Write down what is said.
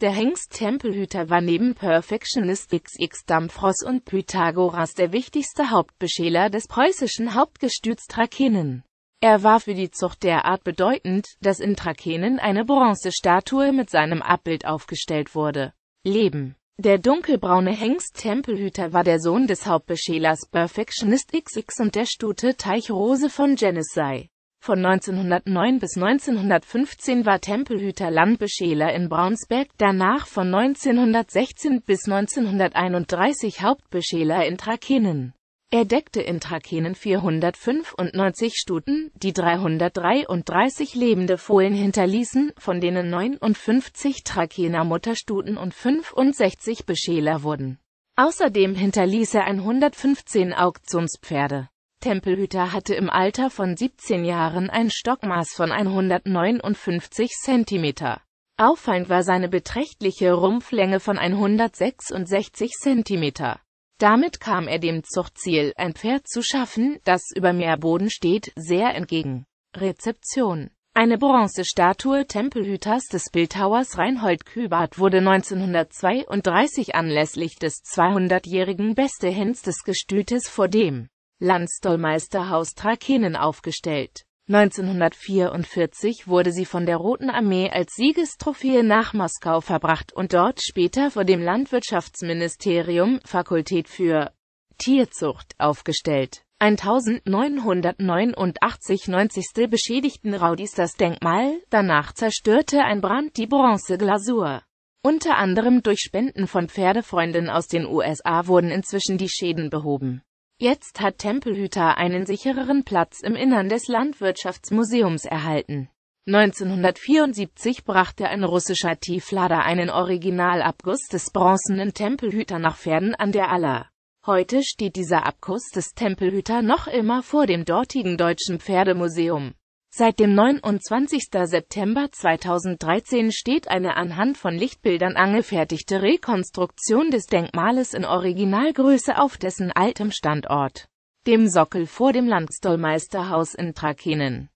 Der Hengst Tempelhüter war neben Perfectionist XX Dampfross und Pythagoras der wichtigste Hauptbeschäler des preußischen Hauptgestüts Trakenen. Er war für die Zucht derart bedeutend, dass in Trakenen eine Bronzestatue mit seinem Abbild aufgestellt wurde. Leben Der dunkelbraune Hengst Tempelhüter war der Sohn des Hauptbeschälers Perfectionist XX und der Stute Teichrose von Genessei. Von 1909 bis 1915 war Tempelhüter Landbeschäler in Braunsberg, danach von 1916 bis 1931 Hauptbeschäler in Trakenen. Er deckte in Trakenen 495 Stuten, die 333 lebende Fohlen hinterließen, von denen 59 Trakener Mutterstuten und 65 Beschäler wurden. Außerdem hinterließ er 115 Auktionspferde. Tempelhüter hatte im Alter von 17 Jahren ein Stockmaß von 159 cm. Auffallend war seine beträchtliche Rumpflänge von 166 cm. Damit kam er dem Zuchtziel, ein Pferd zu schaffen, das über Meerboden steht, sehr entgegen. Rezeption Eine Bronzestatue Tempelhüters des Bildhauers Reinhold Kübart wurde 1932 anlässlich des 200-jährigen Bestehens des Gestütes vor dem Landsdollmeisterhaus Trakenen aufgestellt. 1944 wurde sie von der Roten Armee als Siegestrophäe nach Moskau verbracht und dort später vor dem Landwirtschaftsministerium Fakultät für Tierzucht aufgestellt. 1989 90. beschädigten Raudis das Denkmal, danach zerstörte ein Brand die Bronzeglasur. Unter anderem durch Spenden von Pferdefreunden aus den USA wurden inzwischen die Schäden behoben. Jetzt hat Tempelhüter einen sichereren Platz im Innern des Landwirtschaftsmuseums erhalten. 1974 brachte ein russischer Tieflader einen Originalabguss des bronzenen Tempelhüter nach Pferden an der Aller. Heute steht dieser Abguss des Tempelhüter noch immer vor dem dortigen Deutschen Pferdemuseum. Seit dem 29. September 2013 steht eine anhand von Lichtbildern angefertigte Rekonstruktion des Denkmales in Originalgröße auf dessen altem Standort, dem Sockel vor dem Landstollmeisterhaus in Trakehnen.